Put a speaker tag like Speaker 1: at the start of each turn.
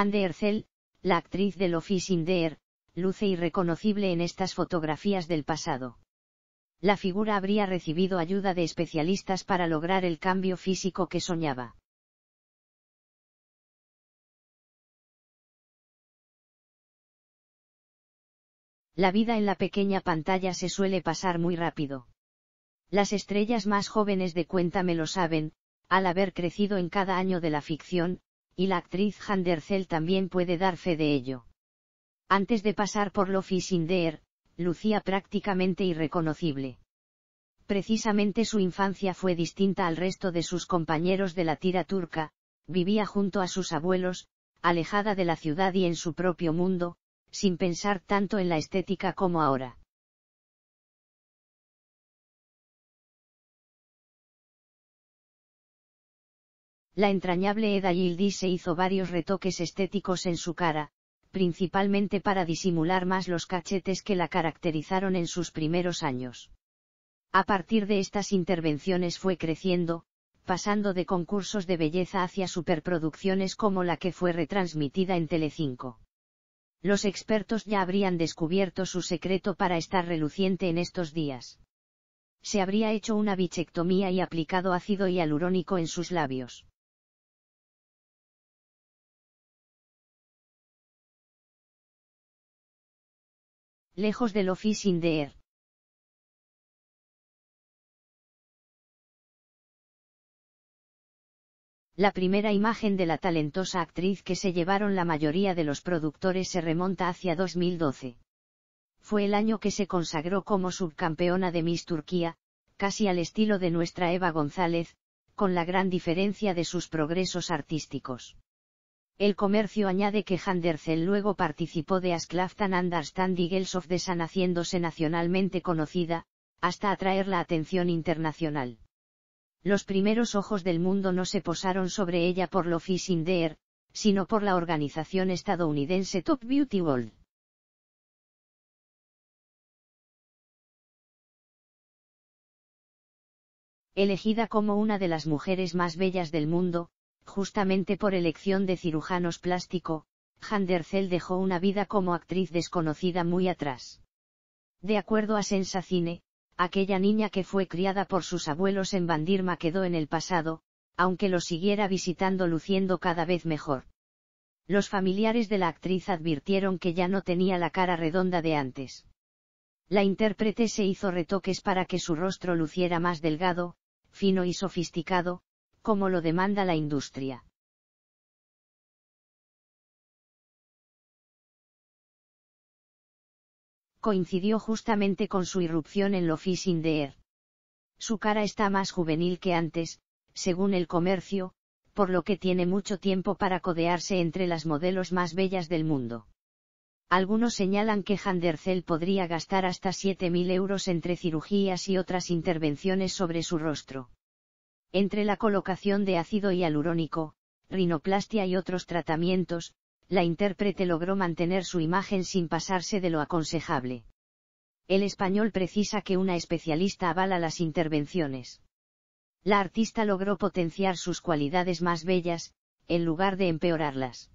Speaker 1: Anne Hercel, la actriz del Office in der, luce irreconocible en estas fotografías del pasado. La figura habría recibido ayuda de especialistas para lograr el cambio físico que soñaba. La vida en la pequeña pantalla se suele pasar muy rápido. Las estrellas más jóvenes de me lo saben, al haber crecido en cada año de la ficción, y la actriz Handercel también puede dar fe de ello. Antes de pasar por Lofi Sinder, lucía prácticamente irreconocible. Precisamente su infancia fue distinta al resto de sus compañeros de la tira turca, vivía junto a sus abuelos, alejada de la ciudad y en su propio mundo, sin pensar tanto en la estética como ahora. La entrañable Eda Gildi se hizo varios retoques estéticos en su cara, principalmente para disimular más los cachetes que la caracterizaron en sus primeros años. A partir de estas intervenciones fue creciendo, pasando de concursos de belleza hacia superproducciones como la que fue retransmitida en Telecinco. Los expertos ya habrían descubierto su secreto para estar reluciente en estos días. Se habría hecho una bichectomía y aplicado ácido hialurónico en sus
Speaker 2: labios. lejos del office in the air.
Speaker 1: La primera imagen de la talentosa actriz que se llevaron la mayoría de los productores se remonta hacia 2012. Fue el año que se consagró como subcampeona de Miss Turquía, casi al estilo de nuestra Eva González, con la gran diferencia de sus progresos artísticos. El comercio añade que Handersen luego participó de Asklaftan and Understand Eagles of the haciéndose nacionalmente conocida, hasta atraer la atención internacional. Los primeros ojos del mundo no se posaron sobre ella por lo Fishing Deer, sino por la organización estadounidense
Speaker 2: Top Beauty World.
Speaker 1: Elegida como una de las mujeres más bellas del mundo, justamente por elección de cirujanos plástico, Handercel dejó una vida como actriz desconocida muy atrás. De acuerdo a Sensacine, aquella niña que fue criada por sus abuelos en Bandirma quedó en el pasado, aunque lo siguiera visitando luciendo cada vez mejor. Los familiares de la actriz advirtieron que ya no tenía la cara redonda de antes. La intérprete se hizo retoques para que su rostro luciera más delgado, fino y sofisticado, como lo demanda la industria. Coincidió justamente con su irrupción en lo Fishing de Air. Su cara está más juvenil que antes, según el comercio, por lo que tiene mucho tiempo para codearse entre las modelos más bellas del mundo. Algunos señalan que Handercel podría gastar hasta 7.000 euros entre cirugías y otras intervenciones sobre su rostro. Entre la colocación de ácido hialurónico, rinoplastia y otros tratamientos, la intérprete logró mantener su imagen sin pasarse de lo aconsejable. El español precisa que una especialista avala las intervenciones. La artista logró potenciar sus cualidades más bellas, en lugar de empeorarlas.